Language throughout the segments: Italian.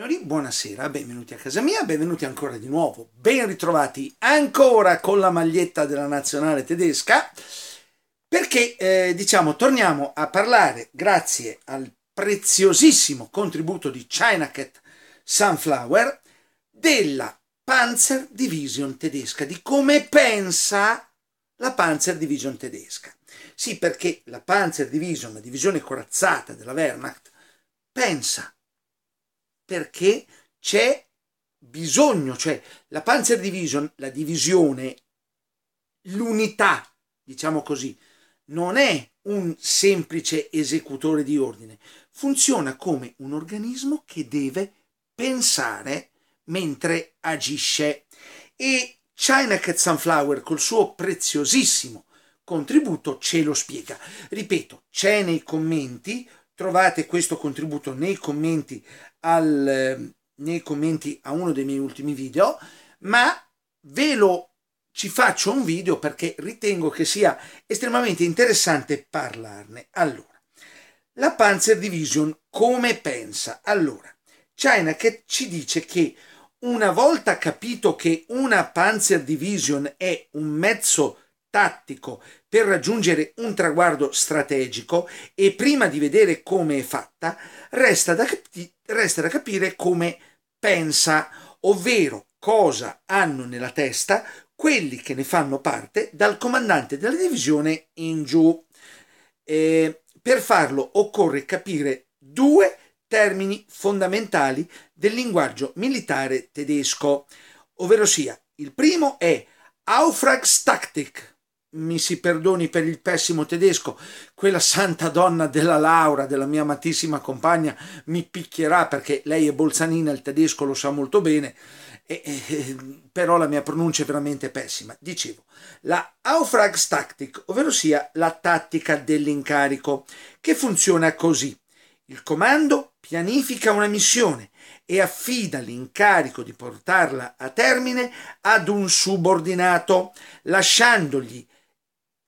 Signori, buonasera, benvenuti a casa mia, benvenuti ancora di nuovo, ben ritrovati ancora con la maglietta della nazionale tedesca, perché eh, diciamo torniamo a parlare, grazie al preziosissimo contributo di Chinacat Sunflower, della Panzer Division tedesca, di come pensa la Panzer Division tedesca. Sì, perché la Panzer Division, la divisione corazzata della Wehrmacht, pensa perché c'è bisogno, cioè la Panzer Division, la divisione, l'unità, diciamo così, non è un semplice esecutore di ordine, funziona come un organismo che deve pensare mentre agisce. E China Cat Sunflower col suo preziosissimo contributo ce lo spiega. Ripeto, c'è nei commenti, trovate questo contributo nei commenti al, eh, nei commenti a uno dei miei ultimi video, ma ve lo ci faccio un video perché ritengo che sia estremamente interessante parlarne. Allora, la Panzer Division come pensa? Allora, China che ci dice che una volta capito che una Panzer Division è un mezzo tattico per raggiungere un traguardo strategico e prima di vedere come è fatta, resta da, capi- resta da capire come pensa, ovvero cosa hanno nella testa quelli che ne fanno parte dal comandante della divisione in giù. Eh, per farlo occorre capire due termini fondamentali del linguaggio militare tedesco, ovvero sia il primo è Auftragstaktik, mi si perdoni per il pessimo tedesco, quella santa donna della Laura, della mia amatissima compagna, mi picchierà perché lei è bolzanina, il tedesco lo sa molto bene, e, e, però la mia pronuncia è veramente pessima. Dicevo, la Auftragstaktik, ovvero sia la tattica dell'incarico, che funziona così. Il comando pianifica una missione e affida l'incarico di portarla a termine ad un subordinato, lasciandogli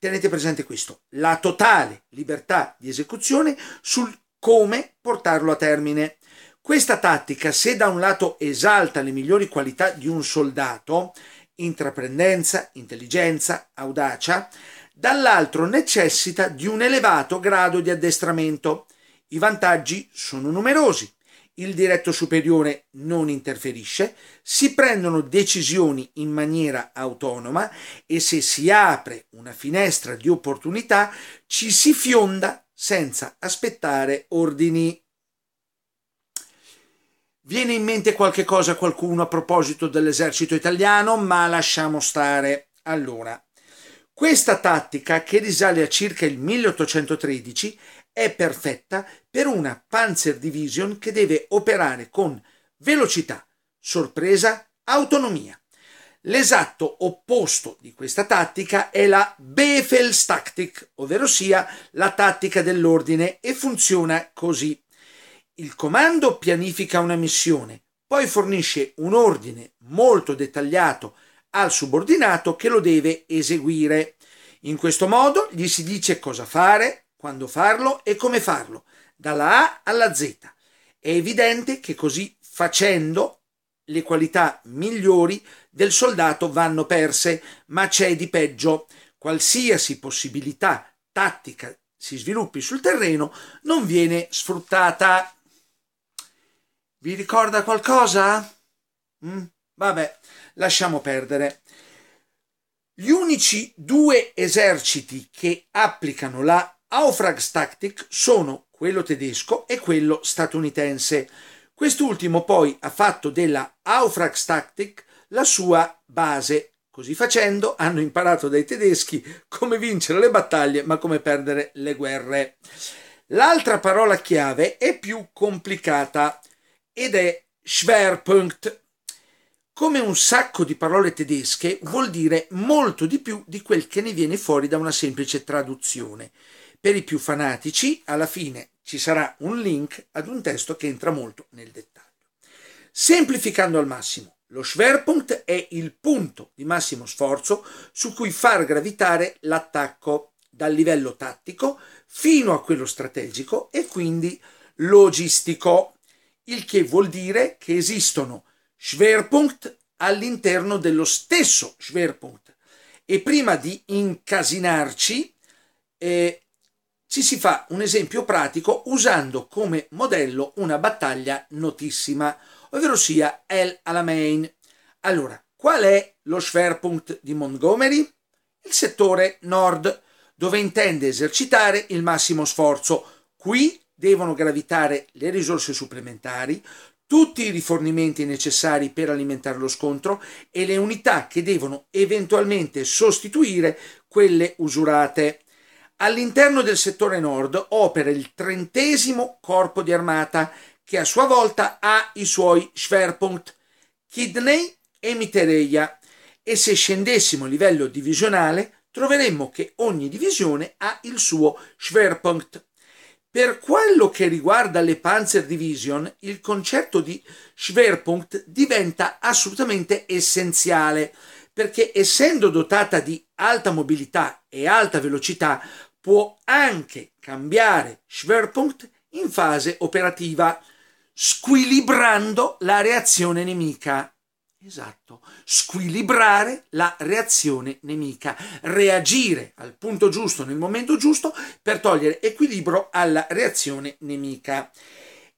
tenete presente questo, la totale libertà di esecuzione sul come portarlo a termine. Questa tattica, se da un lato esalta le migliori qualità di un soldato, intraprendenza, intelligenza, audacia, dall'altro necessita di un elevato grado di addestramento. I vantaggi sono numerosi, il diretto superiore non interferisce, si prendono decisioni in maniera autonoma e se si apre una finestra di opportunità ci si fionda senza aspettare ordini. Viene in mente qualche cosa a qualcuno a proposito dell'esercito italiano, ma lasciamo stare. Allora, questa tattica, che risale a circa il 1813, è perfetta per una Panzer Division che deve operare con velocità, sorpresa, autonomia. L'esatto opposto di questa tattica è la Befehlstaktik, ovvero sia la tattica dell'ordine e funziona così. Il comando pianifica una missione, poi fornisce un ordine molto dettagliato al subordinato che lo deve eseguire. In questo modo gli si dice cosa fare, quando farlo e come farlo, dalla A alla Z. È evidente che così facendo le qualità migliori del soldato vanno perse, ma c'è di peggio. Qualsiasi possibilità tattica si sviluppi sul terreno non viene sfruttata. Vi ricorda qualcosa? Mm, vabbè, lasciamo perdere. Gli unici due eserciti che applicano la Aufrags Tactic sono quello tedesco e quello statunitense. Quest'ultimo poi ha fatto della Aufrags Tactic la sua base. Così facendo hanno imparato dai tedeschi come vincere le battaglie ma come perdere le guerre. L'altra parola chiave è più complicata ed è Schwerpunkt. Come un sacco di parole tedesche vuol dire molto di più di quel che ne viene fuori da una semplice traduzione. Per i più fanatici, alla fine ci sarà un link ad un testo che entra molto nel dettaglio. Semplificando al massimo, lo Schwerpunkt è il punto di massimo sforzo su cui far gravitare l'attacco dal livello tattico fino a quello strategico e quindi logistico, il che vuol dire che esistono Schwerpunkt all'interno dello stesso Schwerpunkt. E prima di incasinarci, eh, ci si fa un esempio pratico usando come modello una battaglia notissima, ovvero sia El Alamein. Allora, qual è lo Schwerpunkt di Montgomery? Il settore nord, dove intende esercitare il massimo sforzo. Qui devono gravitare le risorse supplementari, tutti i rifornimenti necessari per alimentare lo scontro e le unità che devono eventualmente sostituire quelle usurate. All'interno del settore nord opera il trentesimo corpo di armata, che a sua volta ha i suoi Schwerpunkt, Kidney e Mitereia. E se scendessimo a livello divisionale, troveremmo che ogni divisione ha il suo Schwerpunkt. Per quello che riguarda le Panzer Division, il concetto di Schwerpunkt diventa assolutamente essenziale, perché essendo dotata di alta mobilità e alta velocità, può anche cambiare Schwerpunkt in fase operativa, squilibrando la reazione nemica. Esatto, squilibrare la reazione nemica, reagire al punto giusto nel momento giusto per togliere equilibrio alla reazione nemica.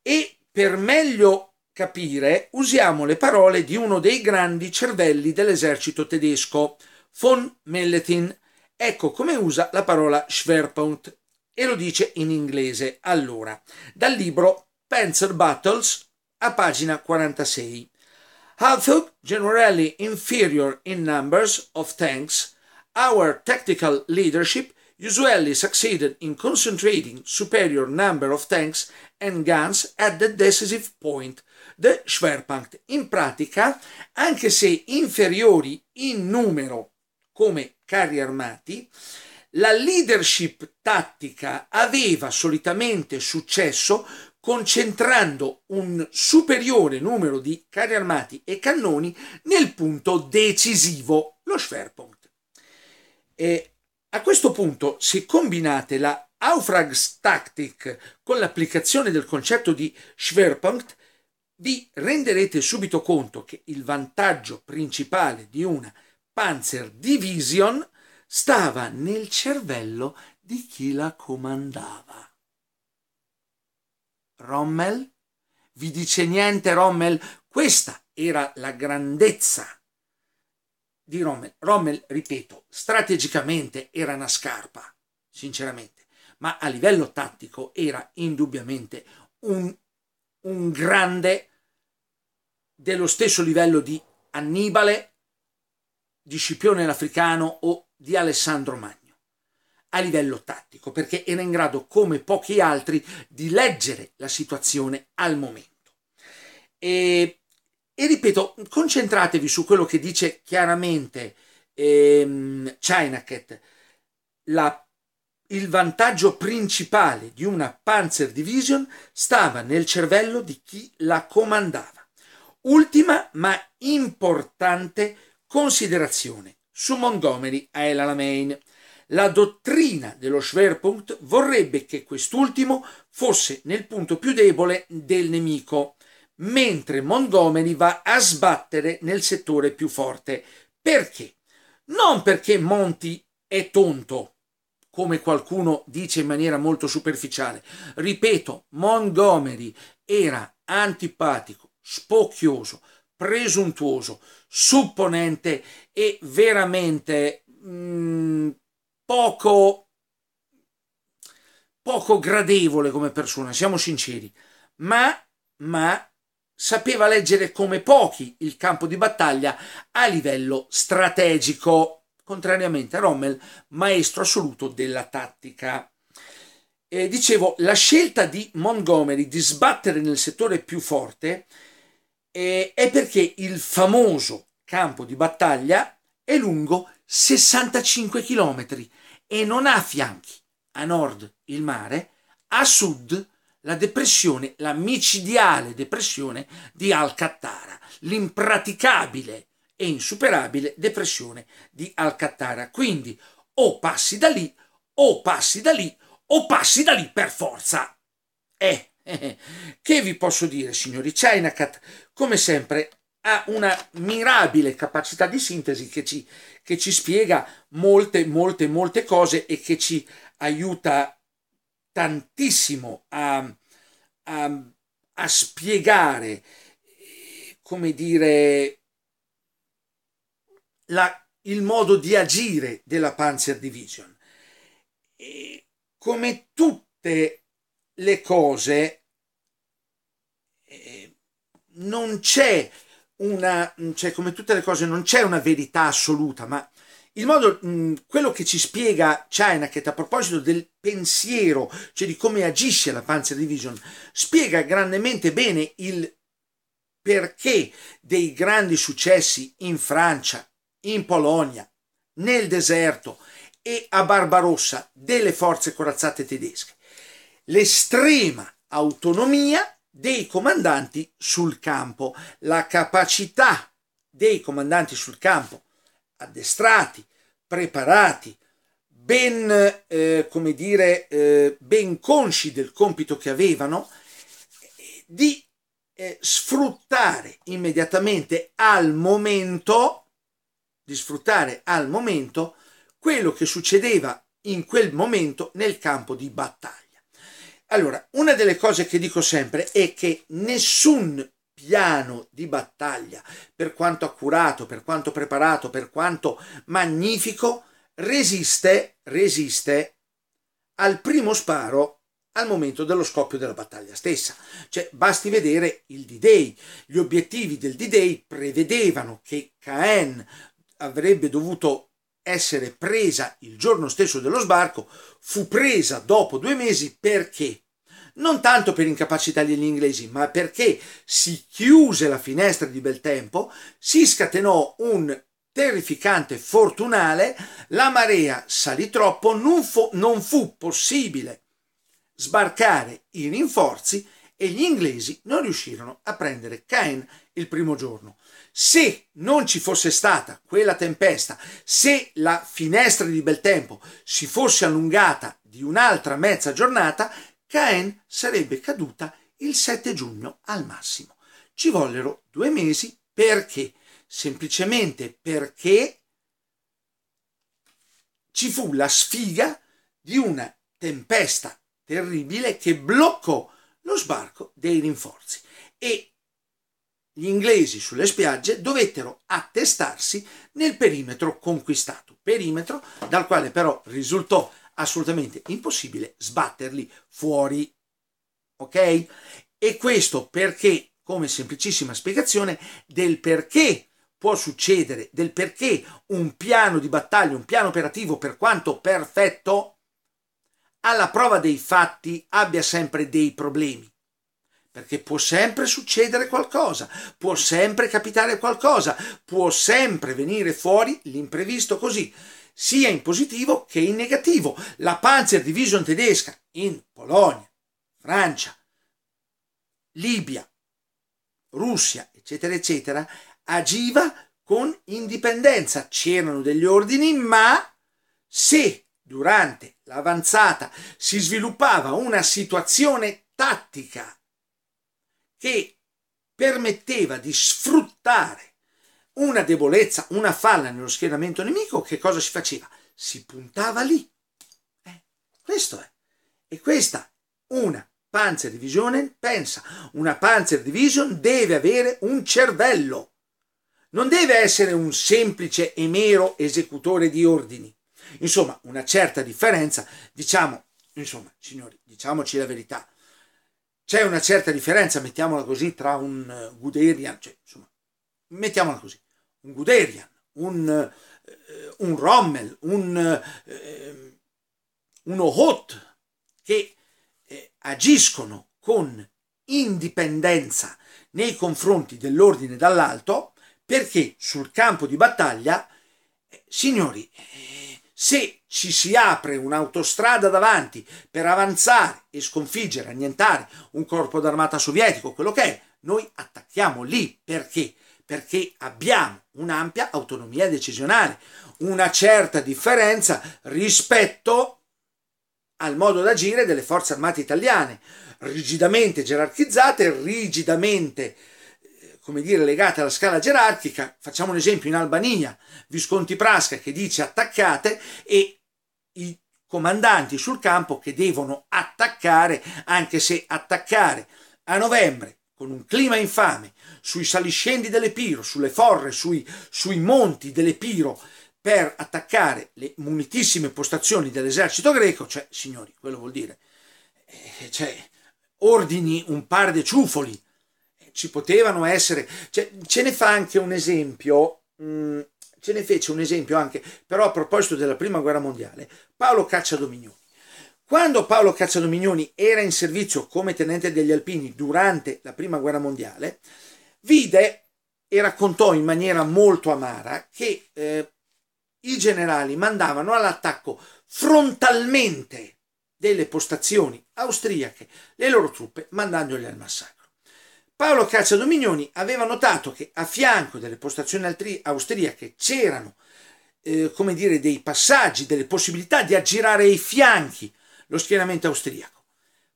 E per meglio capire usiamo le parole di uno dei grandi cervelli dell'esercito tedesco, von Melletin, Ecco come usa la parola Schwerpunkt e lo dice in inglese. Allora, dal libro Pencil Battles a pagina 46. Although generally inferior in numbers of tanks, our tactical leadership usually succeeded in concentrating superior number of tanks and guns at the decisive point, the Schwerpunkt. In pratica, anche se inferiori in numero come carri armati, la leadership tattica aveva solitamente successo concentrando un superiore numero di carri armati e cannoni nel punto decisivo, lo Schwerpunkt. E a questo punto, se combinate la Auftragstaktik con l'applicazione del concetto di Schwerpunkt, vi renderete subito conto che il vantaggio principale di una Panzer Division stava nel cervello di chi la comandava. Rommel? Vi dice niente Rommel? Questa era la grandezza di Rommel. Rommel, ripeto, strategicamente era una scarpa, sinceramente, ma a livello tattico era indubbiamente un, un grande dello stesso livello di Annibale, di Scipione l'Africano o di Alessandro Magno a livello tattico, perché era in grado, come pochi altri, di leggere la situazione al momento. E, e ripeto, concentratevi su quello che dice chiaramente ehm, Chinaket, la, il vantaggio principale di una Panzer Division stava nel cervello di chi la comandava. Ultima ma importante Considerazione su Montgomery a El Alamein. La dottrina dello Schwerpunkt vorrebbe che quest'ultimo fosse nel punto più debole del nemico, mentre Montgomery va a sbattere nel settore più forte. Perché? Non perché Monti è tonto, come qualcuno dice in maniera molto superficiale. Ripeto, Montgomery era antipatico, spocchioso, presuntuoso, supponente e veramente mh, mm, poco, poco gradevole come persona, siamo sinceri, ma, ma sapeva leggere come pochi il campo di battaglia a livello strategico, contrariamente a Rommel, maestro assoluto della tattica. Eh, dicevo, la scelta di Montgomery di sbattere nel settore più forte eh, è perché il famoso campo di battaglia è lungo 65 km e non ha fianchi. A nord il mare, a sud la depressione, la micidiale depressione di Alcattara, l'impraticabile e insuperabile depressione di Alcattara. Quindi o passi da lì, o passi da lì, o passi da lì per forza. Eh, eh, eh. che vi posso dire, signori? Chinacat, come sempre, ha una mirabile capacità di sintesi che ci, che ci spiega molte, molte, molte cose e che ci aiuta tantissimo a, a, a spiegare, come dire, la, il modo di agire della Panzer Division. E come tutte le cose, eh, non c'è una, mm, cioè come tutte le cose non c'è una verità assoluta, ma il modo, mm, quello che ci spiega Cianaket a proposito del pensiero, cioè di come agisce la Panzer Division, spiega grandemente bene il perché dei grandi successi in Francia, in Polonia, nel deserto e a Barbarossa delle forze corazzate tedesche. L'estrema autonomia dei comandanti sul campo, la capacità dei comandanti sul campo, addestrati, preparati, ben, eh, come dire, eh, ben consci del compito che avevano, di eh, sfruttare immediatamente al momento, di sfruttare al momento quello che succedeva in quel momento nel campo di battaglia. Allora, una delle cose che dico sempre è che nessun piano di battaglia, per quanto accurato, per quanto preparato, per quanto magnifico, resiste, resiste al primo sparo al momento dello scoppio della battaglia stessa. Cioè, basti vedere il D-Day. Gli obiettivi del D-Day prevedevano che Caen avrebbe dovuto essere presa il giorno stesso dello sbarco, fu presa dopo due mesi perché? Non tanto per incapacità degli inglesi, ma perché si chiuse la finestra di bel tempo, si scatenò un terrificante fortunale, la marea salì troppo, non fu, non fu possibile sbarcare i rinforzi e gli inglesi non riuscirono a prendere Caen il primo giorno. Se non ci fosse stata quella tempesta, se la finestra di bel tempo si fosse allungata di un'altra mezza giornata, Caen sarebbe caduta il 7 giugno al massimo. Ci vollero due mesi perché? Semplicemente perché ci fu la sfiga di una tempesta terribile che bloccò lo sbarco dei rinforzi e gli inglesi sulle spiagge dovettero attestarsi nel perimetro conquistato, perimetro dal quale però risultò assolutamente impossibile sbatterli fuori. Ok? E questo perché, come semplicissima spiegazione del perché può succedere, del perché un piano di battaglia, un piano operativo, per quanto perfetto, alla prova dei fatti abbia sempre dei problemi perché può sempre succedere qualcosa, può sempre capitare qualcosa, può sempre venire fuori l'imprevisto così, sia in positivo che in negativo. La Panzer Division tedesca in Polonia, Francia, Libia, Russia, eccetera, eccetera, agiva con indipendenza. C'erano degli ordini, ma se durante l'avanzata si sviluppava una situazione tattica che permetteva di sfruttare una debolezza, una falla nello schieramento nemico, che cosa si faceva? Si puntava lì. Eh, questo è. E questa una Panzer Division pensa, una Panzer Division deve avere un cervello. Non deve essere un semplice e mero esecutore di ordini. Insomma, una certa differenza, diciamo, insomma, signori, diciamoci la verità, c'è una certa differenza, mettiamola così, tra un eh, Guderian, cioè, insomma, mettiamola così, un Guderian, un, eh, un Rommel, un, eh, un Ohot, che agiscono con indipendenza nei confronti dell'ordine dall'alto, perché sul campo di battaglia, signori, se ci si apre un'autostrada davanti per avanzare e sconfiggere, annientare un corpo d'armata sovietico, quello che è, noi attacchiamo lì perché? Perché abbiamo un'ampia autonomia decisionale, una certa differenza rispetto al modo d'agire delle forze armate italiane, rigidamente gerarchizzate, rigidamente come dire, legate alla scala gerarchica, facciamo un esempio in Albania, Visconti Prasca che dice attaccate e i comandanti sul campo che devono attaccare, anche se attaccare a novembre con un clima infame sui saliscendi dell'Epiro, sulle forre, sui, sui monti dell'Epiro per attaccare le munitissime postazioni dell'esercito greco, cioè signori, quello vuol dire, eh, cioè, ordini un par de ciufoli ci potevano essere, cioè, ce ne fa anche un esempio, mh, mm, ce ne fece un esempio anche, però a proposito della prima guerra mondiale, Paolo Cacciadominioni. Quando Paolo Cacciadominioni era in servizio come tenente degli Alpini durante la prima guerra mondiale, vide e raccontò in maniera molto amara che eh, i generali mandavano all'attacco frontalmente delle postazioni austriache le loro truppe mandandole al massacro. Paolo Cacciadomignoni aveva notato che a fianco delle postazioni austriache c'erano, eh, come dire, dei passaggi, delle possibilità di aggirare i fianchi lo schieramento austriaco.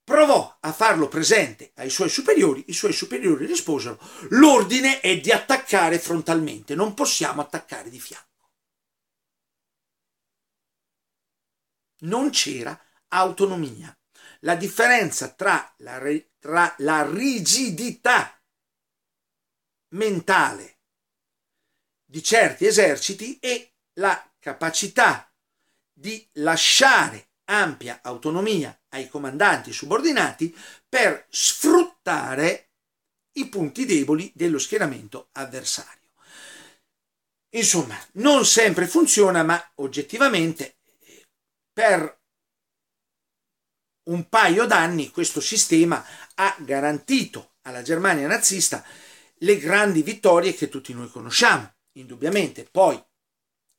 Provò a farlo presente ai suoi superiori, i suoi superiori risposero l'ordine è di attaccare frontalmente, non possiamo attaccare di fianco. Non c'era autonomia la differenza tra la, tra la rigidità mentale di certi eserciti e la capacità di lasciare ampia autonomia ai comandanti subordinati per sfruttare i punti deboli dello schieramento avversario. Insomma, non sempre funziona, ma oggettivamente eh, per un paio d'anni questo sistema ha garantito alla Germania nazista le grandi vittorie che tutti noi conosciamo, indubbiamente. Poi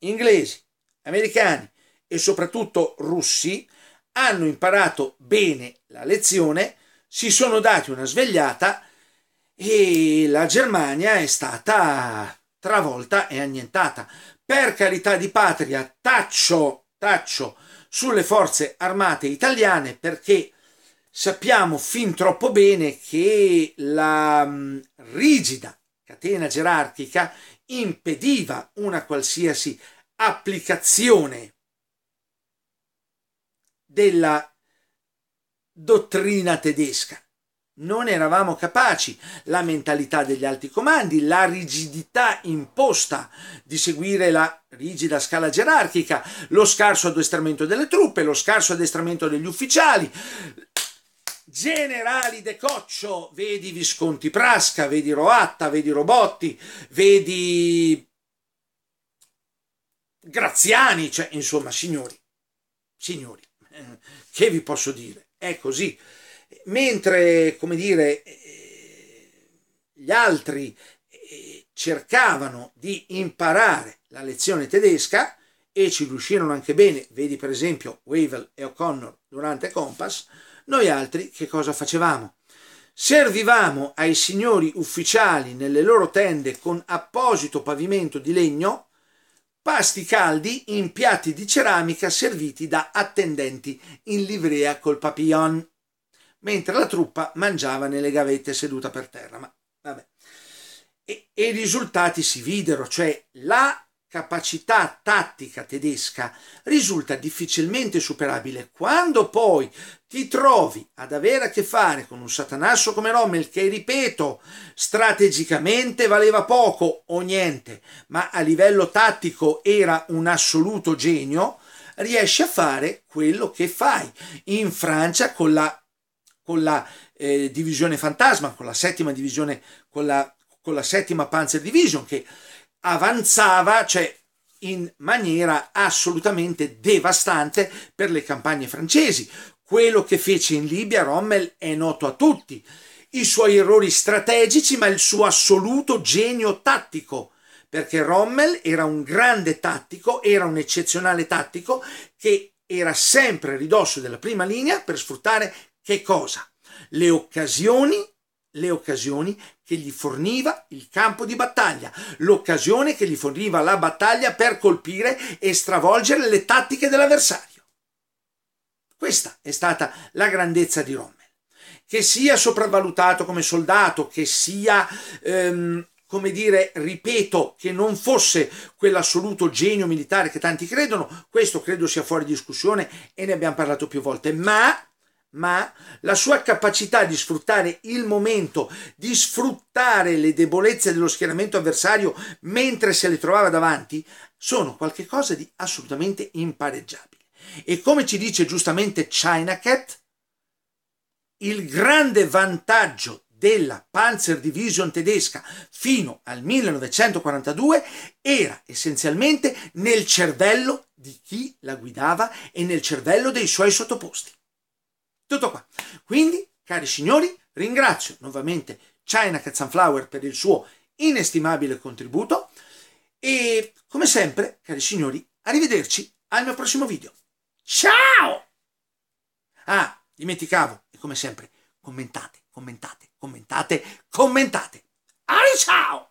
inglesi, americani e soprattutto russi hanno imparato bene la lezione, si sono dati una svegliata e la Germania è stata travolta e annientata. Per carità di patria, taccio, taccio sulle forze armate italiane perché sappiamo fin troppo bene che la mm, rigida catena gerarchica impediva una qualsiasi applicazione della dottrina tedesca non eravamo capaci, la mentalità degli alti comandi, la rigidità imposta di seguire la rigida scala gerarchica, lo scarso addestramento delle truppe, lo scarso addestramento degli ufficiali. Generali De Coccio, vedi Visconti Prasca, vedi Roatta, vedi Robotti, vedi Graziani, cioè insomma signori, signori, eh, che vi posso dire? È così mentre, come dire, eh, gli altri eh, cercavano di imparare la lezione tedesca e ci riuscirono anche bene, vedi per esempio Wavell e O'Connor durante Compass, noi altri che cosa facevamo? Servivamo ai signori ufficiali nelle loro tende con apposito pavimento di legno pasti caldi in piatti di ceramica serviti da attendenti in livrea col papillon mentre la truppa mangiava nelle gavette seduta per terra. Ma vabbè. E, e i risultati si videro, cioè la capacità tattica tedesca risulta difficilmente superabile quando poi ti trovi ad avere a che fare con un satanasso come Rommel che, ripeto, strategicamente valeva poco o niente, ma a livello tattico era un assoluto genio, riesci a fare quello che fai in Francia con la con la eh, divisione fantasma, con la settima divisione, con la, con la settima Panzer Division che avanzava, cioè in maniera assolutamente devastante per le campagne francesi. Quello che fece in Libia Rommel è noto a tutti, i suoi errori strategici ma il suo assoluto genio tattico, perché Rommel era un grande tattico, era un eccezionale tattico che era sempre ridosso della prima linea per sfruttare che cosa? Le occasioni, le occasioni che gli forniva il campo di battaglia, l'occasione che gli forniva la battaglia per colpire e stravolgere le tattiche dell'avversario. Questa è stata la grandezza di Rommel. Che sia sopravvalutato come soldato, che sia ehm, come dire, ripeto, che non fosse quell'assoluto genio militare che tanti credono, questo credo sia fuori discussione e ne abbiamo parlato più volte, ma ma la sua capacità di sfruttare il momento, di sfruttare le debolezze dello schieramento avversario mentre se le trovava davanti, sono qualcosa di assolutamente impareggiabile. E come ci dice giustamente China Cat, il grande vantaggio della Panzer Division tedesca fino al 1942 era essenzialmente nel cervello di chi la guidava e nel cervello dei suoi sottoposti. Tutto qua. Quindi, cari signori, ringrazio nuovamente China Cats and Flower per il suo inestimabile contributo e come sempre, cari signori, arrivederci al mio prossimo video. Ciao! Ah, dimenticavo, e come sempre, commentate, commentate, commentate, commentate. Ari ciao!